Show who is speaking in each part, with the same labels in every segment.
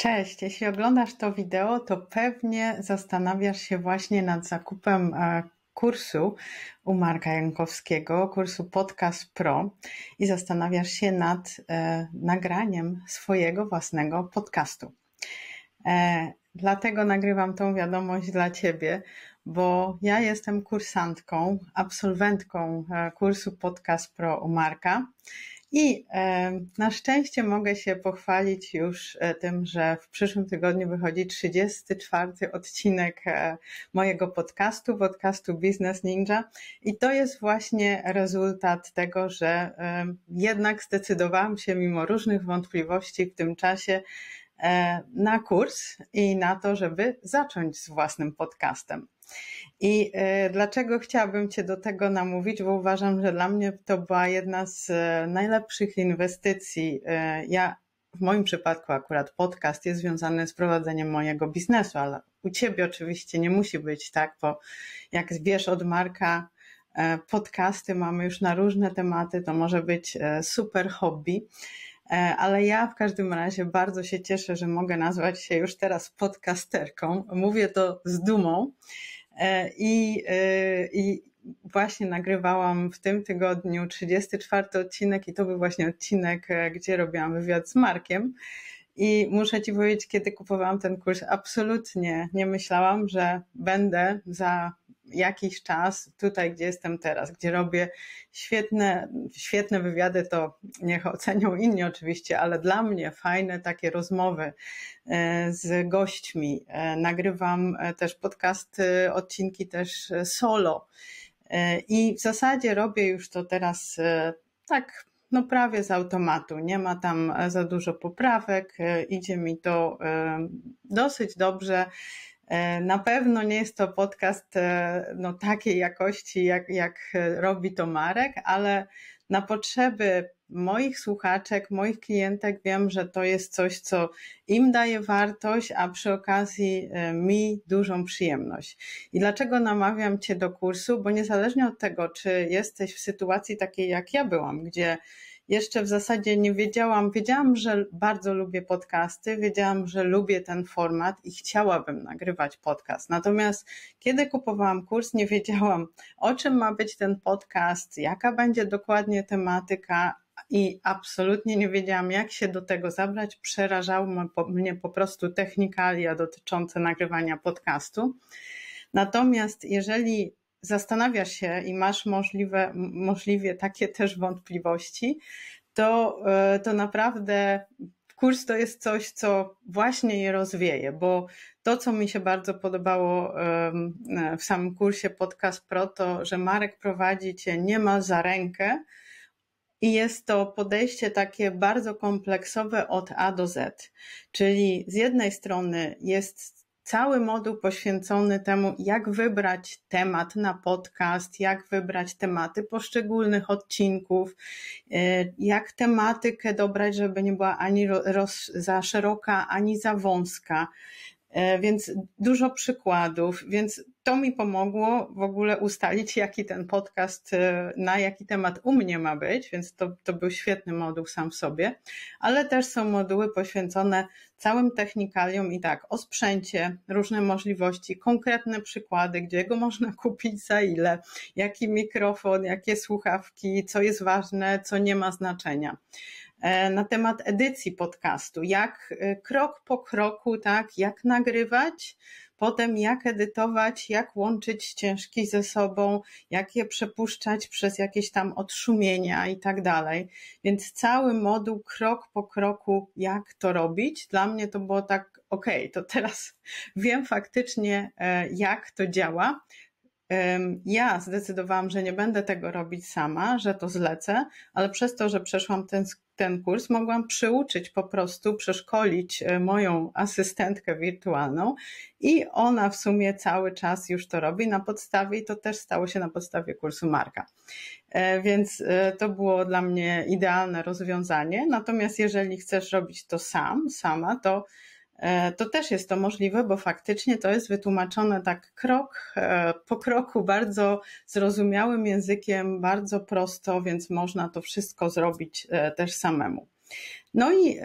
Speaker 1: Cześć, jeśli oglądasz to wideo, to pewnie zastanawiasz się właśnie nad zakupem e, kursu u Marka Jankowskiego, kursu Podcast Pro i zastanawiasz się nad e, nagraniem swojego własnego podcastu. E, dlatego nagrywam tą wiadomość dla Ciebie, bo ja jestem kursantką, absolwentką kursu Podcast Pro u Marka i e, na szczęście mogę się pochwalić już e, tym, że w przyszłym tygodniu wychodzi 34 odcinek e, mojego podcastu, podcastu Business Ninja. I to jest właśnie rezultat tego, że jednak zdecydowałam się mimo różnych wątpliwości w tym czasie na kurs i na to, żeby zacząć z własnym podcastem. I e, dlaczego chciałabym Cię do tego namówić, bo uważam, że dla mnie to była jedna z e, najlepszych inwestycji. E, ja w moim przypadku akurat podcast jest związany z prowadzeniem mojego biznesu, ale u Ciebie oczywiście nie musi być tak, bo jak wiesz od Marka, podcasty mamy już na różne tematy, to może być super hobby. Ale ja w każdym razie bardzo się cieszę, że mogę nazwać się już teraz podcasterką. Mówię to z dumą. E, I, e, I właśnie nagrywałam w tym tygodniu 34 odcinek, i to był właśnie odcinek, e, gdzie robiłam wywiad z Markiem. I muszę Ci powiedzieć, kiedy kupowałam ten kurs, absolutnie nie myślałam, że będę za jakiś czas tutaj, gdzie jestem teraz, gdzie robię świetne, świetne wywiady, to niech ocenią inni oczywiście, ale dla mnie fajne takie rozmowy e, z gośćmi. E, nagrywam e, też podcasty, odcinki też solo. I w zasadzie robię już to teraz tak no prawie z automatu. Nie ma tam za dużo poprawek, idzie mi to dosyć dobrze. E, na pewno nie jest to podcast e, no, takiej jakości, jak, jak robi to Marek, ale na potrzeby moich słuchaczek, moich klientek wiem, że to jest coś, co im daje wartość, a przy okazji e, mi dużą przyjemność. I dlaczego namawiam Cię do kursu? Bo niezależnie od tego, czy jesteś w sytuacji takiej, jak ja byłam, gdzie jeszcze w zasadzie nie wiedziałam. Wiedziałam, że bardzo lubię podcasty, wiedziałam, że lubię ten format i chciałabym nagrywać podcast. Natomiast kiedy kupowałam kurs, nie wiedziałam, o czym ma być ten podcast, jaka będzie dokładnie tematyka, i absolutnie nie wiedziałam, jak się do tego zabrać. Przerażały mnie po prostu technikalia dotyczące nagrywania podcastu. Natomiast jeżeli zastanawiasz się i masz możliwe, możliwie takie też wątpliwości, to, e, to naprawdę kurs to jest coś, co właśnie je rozwieje, bo to, co mi się bardzo podobało e, w samym kursie Podcast Pro, to, że Marek prowadzi cię niemal za rękę i jest to podejście takie bardzo kompleksowe od A do Z. Czyli z jednej strony jest cały moduł poświęcony temu, jak wybrać temat na podcast, jak wybrać tematy poszczególnych odcinków, y, jak tematykę dobrać, żeby nie była ani roz, za szeroka, ani za wąska. Y, więc dużo przykładów, więc to mi pomogło w ogóle ustalić, jaki ten podcast, y, na jaki temat u mnie ma być, więc to, to był świetny moduł sam w sobie, ale też są moduły poświęcone całym technikaliom i tak o sprzęcie, różne możliwości, konkretne przykłady, gdzie go można kupić, za ile, jaki mikrofon, jakie słuchawki, co jest ważne, co nie ma znaczenia e, na temat edycji podcastu, jak y, krok po kroku, tak, jak nagrywać, potem jak edytować, jak łączyć ścieżki ze sobą, jak je przepuszczać przez jakieś tam odszumienia i tak dalej. Więc cały moduł krok po kroku, jak to robić, dla mnie to było tak, okej, okay, to teraz wiem faktycznie, e, jak to działa ja zdecydowałam, że nie będę tego robić sama, że to zlecę, ale przez to, że przeszłam ten, ten kurs, mogłam przyuczyć po prostu, przeszkolić e, moją asystentkę wirtualną i ona w sumie cały czas już to robi na podstawie i to też stało się na podstawie kursu Marka. E, więc e, to było dla mnie idealne rozwiązanie. Natomiast jeżeli chcesz robić to sam, sama, to E, to też jest to możliwe, bo faktycznie to jest wytłumaczone tak krok e, po kroku, bardzo zrozumiałym językiem, bardzo prosto, więc można to wszystko zrobić e, też samemu. No i,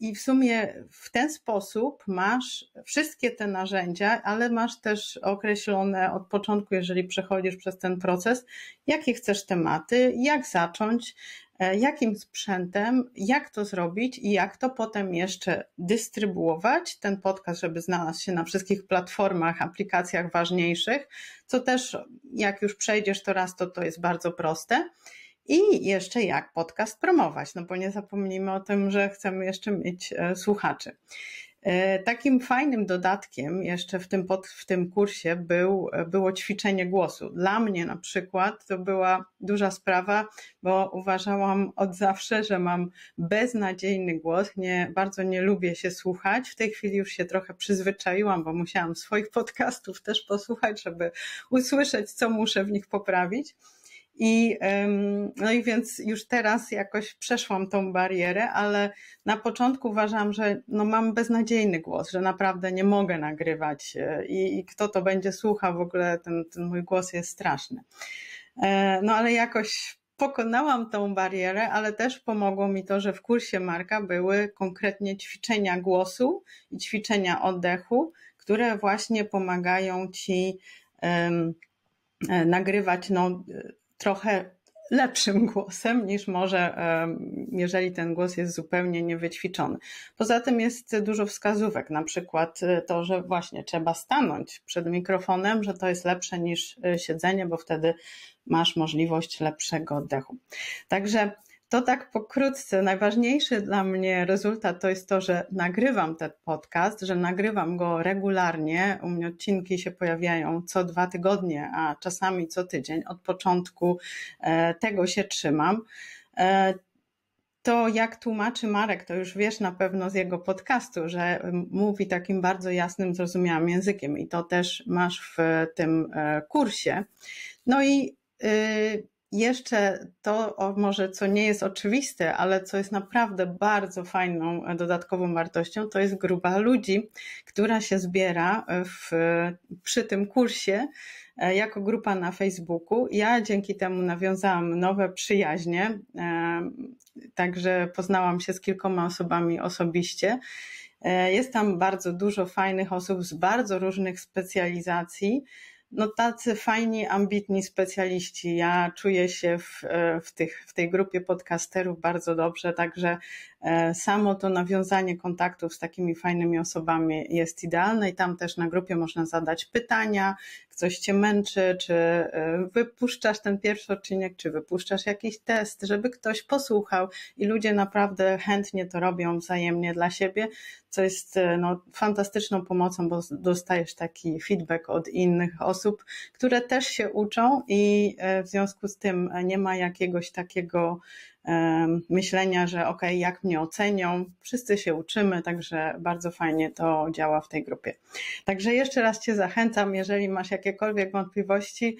Speaker 1: i w sumie w ten sposób masz wszystkie te narzędzia, ale masz też określone od początku, jeżeli przechodzisz przez ten proces, jakie chcesz tematy, jak zacząć, E, jakim sprzętem, jak to zrobić i jak to potem jeszcze dystrybuować, ten podcast, żeby znalazł się na wszystkich platformach, aplikacjach ważniejszych, co też jak już przejdziesz to raz, to to jest bardzo proste. I jeszcze jak podcast promować, no bo nie zapomnijmy o tym, że chcemy jeszcze mieć e, słuchaczy. E, takim fajnym dodatkiem jeszcze w tym, pod, w tym kursie był, e, było ćwiczenie głosu. Dla mnie na przykład to była duża sprawa, bo uważałam od zawsze, że mam beznadziejny głos. Nie, bardzo nie lubię się słuchać. W tej chwili już się trochę przyzwyczaiłam, bo musiałam swoich podcastów też posłuchać, żeby usłyszeć, co muszę w nich poprawić. I, no i więc już teraz jakoś przeszłam tą barierę, ale na początku uważam, że no mam beznadziejny głos, że naprawdę nie mogę nagrywać e, i, i kto to będzie słuchał, w ogóle ten, ten mój głos jest straszny. E, no ale jakoś pokonałam tą barierę, ale też pomogło mi to, że w kursie Marka były konkretnie ćwiczenia głosu i ćwiczenia oddechu, które właśnie pomagają ci um, nagrywać no, trochę lepszym głosem niż może, jeżeli ten głos jest zupełnie niewyćwiczony. Poza tym jest dużo wskazówek, na przykład y, to, że właśnie trzeba stanąć przed mikrofonem, że to jest lepsze niż y, siedzenie, bo wtedy masz możliwość lepszego oddechu. Także to tak pokrótce. Najważniejszy dla mnie rezultat to jest to, że nagrywam ten podcast, że nagrywam go regularnie. U mnie odcinki się pojawiają co dwa tygodnie, a czasami co tydzień. Od początku e, tego się trzymam. E, to, jak tłumaczy Marek, to już wiesz na pewno z jego podcastu, że mówi takim bardzo jasnym, zrozumiałym językiem i to też masz w tym e, kursie. No i y, jeszcze to o, może, co nie jest oczywiste, ale co jest naprawdę bardzo fajną e, dodatkową wartością, to jest grupa ludzi, która się zbiera e, w, przy tym kursie e, jako grupa na Facebooku. Ja dzięki temu nawiązałam nowe przyjaźnie, także poznałam się z kilkoma osobami osobiście. Jest tam bardzo dużo fajnych osób z bardzo różnych specjalizacji no tacy fajni, ambitni specjaliści. Ja czuję się w, e, w, tych, w tej grupie podcasterów bardzo dobrze, także E, samo to nawiązanie kontaktów z takimi fajnymi osobami jest idealne i tam też na grupie można zadać pytania, coś cię męczy, czy e, wypuszczasz ten pierwszy odcinek, czy wypuszczasz jakiś test, żeby ktoś posłuchał i ludzie naprawdę chętnie to robią wzajemnie dla siebie, co jest e, no, fantastyczną pomocą, bo dostajesz taki feedback od innych osób, które też się uczą i w związku z tym nie ma jakiegoś takiego myślenia, że ok, jak mnie ocenią, wszyscy się uczymy, także bardzo fajnie to działa w tej grupie. Także jeszcze raz Cię zachęcam, jeżeli masz jakiekolwiek wątpliwości,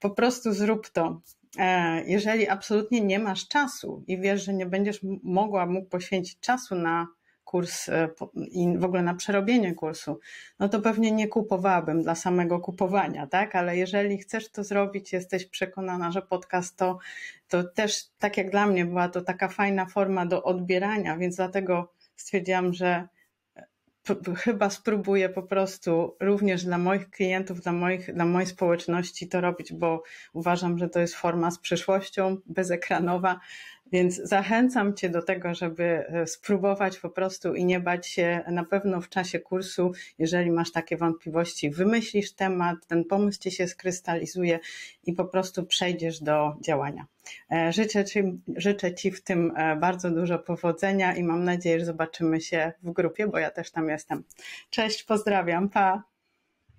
Speaker 1: po prostu zrób to. E, jeżeli absolutnie nie masz czasu i wiesz, że nie będziesz mogła, mógł poświęcić czasu na kurs e, i w ogóle na przerobienie kursu, no to pewnie nie kupowałabym dla samego kupowania, tak? Ale jeżeli chcesz to zrobić, jesteś przekonana, że podcast to, to też, tak jak dla mnie, była to taka fajna forma do odbierania, więc dlatego stwierdziłam, że e, chyba spróbuję po prostu również dla moich klientów, dla, moich, dla mojej społeczności to robić, bo uważam, że to jest forma z przyszłością, bezekranowa więc zachęcam Cię do tego, żeby e, spróbować po prostu i nie bać się. Na pewno w czasie kursu, jeżeli masz takie wątpliwości, wymyślisz temat, ten pomysł Ci się skrystalizuje i po prostu przejdziesz do działania. E, życzę ci, życzę ci w tym e, bardzo dużo powodzenia i mam nadzieję, że zobaczymy się w grupie, bo ja też tam jestem. Cześć, pozdrawiam, pa!